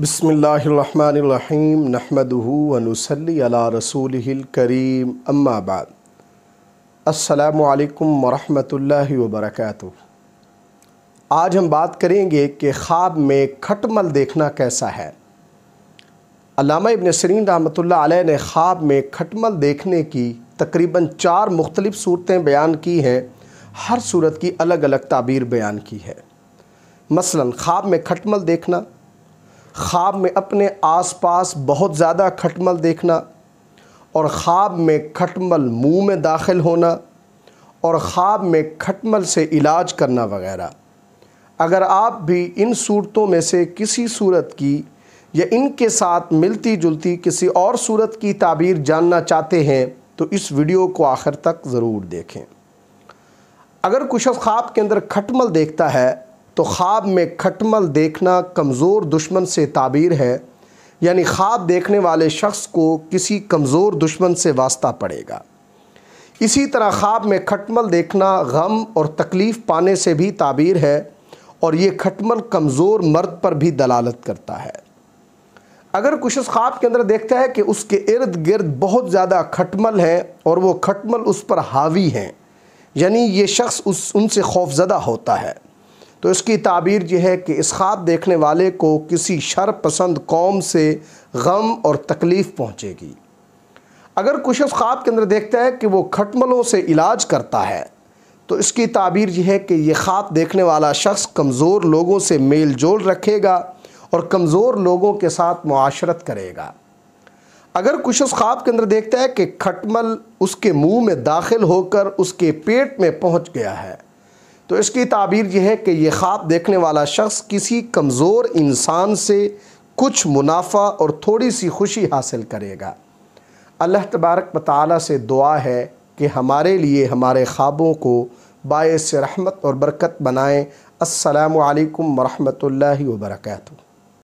बसमिल्लाम नहमदूनसली रसूल करीम अम्माबाद अल्लाम वरहमल वर्क आज हम बात करेंगे कि ख्वाब में खटमल देखना कैसा है अलामा इबन सरीन रहमत ने ख्वाब में खटमल देखने की तकरीबन चार मुख्तलिफ़ सूरतें बयान की हैं हर सूरत की अलग अलग ताबीर बयान की है मसलन ख्वाब में खटमल देखना ख्वाब में अपने आसपास बहुत ज़्यादा खटमल देखना और ख्वाब में खटमल मुंह में दाखिल होना और ख्वाब में खटमल से इलाज करना वगैरह अगर आप भी इन सूरतों में से किसी सूरत की या इनके साथ मिलती जुलती किसी और सूरत की ताबीर जानना चाहते हैं तो इस वीडियो को आखिर तक ज़रूर देखें अगर कुछ ख्वाब के अंदर खटमल देखता है तो ख्वाब में खटमल देखना कमज़ोर दुश्मन से ताबीर है यानी ख्वाब देखने वाले शख्स को किसी कमज़ोर दुश्मन से वास्ता पड़ेगा इसी तरह ख्वाब में खटमल देखना गम और तकलीफ़ पाने से भी ताबीर है और ये खटमल कमज़ोर मर्द पर भी दलालत करता है अगर कुछ ख्वाब के अंदर देखता है कि उसके इर्द गिर्द बहुत ज़्यादा खटमल है और वो खटमल उस पर हावी हैं यानी ये शख्स उस उनसे खौफजदा होता है तो इसकी ताबीर यह है कि इस ख़्वाब देखने वाले को किसी शर पसंद कौम से गम और तकलीफ़ पहुँचेगी अगर कुछ ख्वाब के अंदर देखता है कि वो खटमलों से इलाज करता है तो इसकी ताबीर यह है कि ये ख़्वाब देखने वाला शख्स कमज़ोर लोगों से मेल जोल रखेगा और कमज़ोर लोगों के साथ मुआशरत करेगा अगर कुछ ख्वाब के अंदर देखता है कि खटमल उसके मुंह में दाखिल होकर उसके पेट में पहुंच गया है तो इसकी ताबीर यह है कि यह ख्वाब देखने वाला शख्स किसी कमज़ोर इंसान से कुछ मुनाफा और थोड़ी सी खुशी हासिल करेगा अल्लाह तबारक ताली से दुआ है कि हमारे लिए हमारे ख्वाबों को बायस रहमत और बरकत बनाएँ असलकम वरहमल वर्का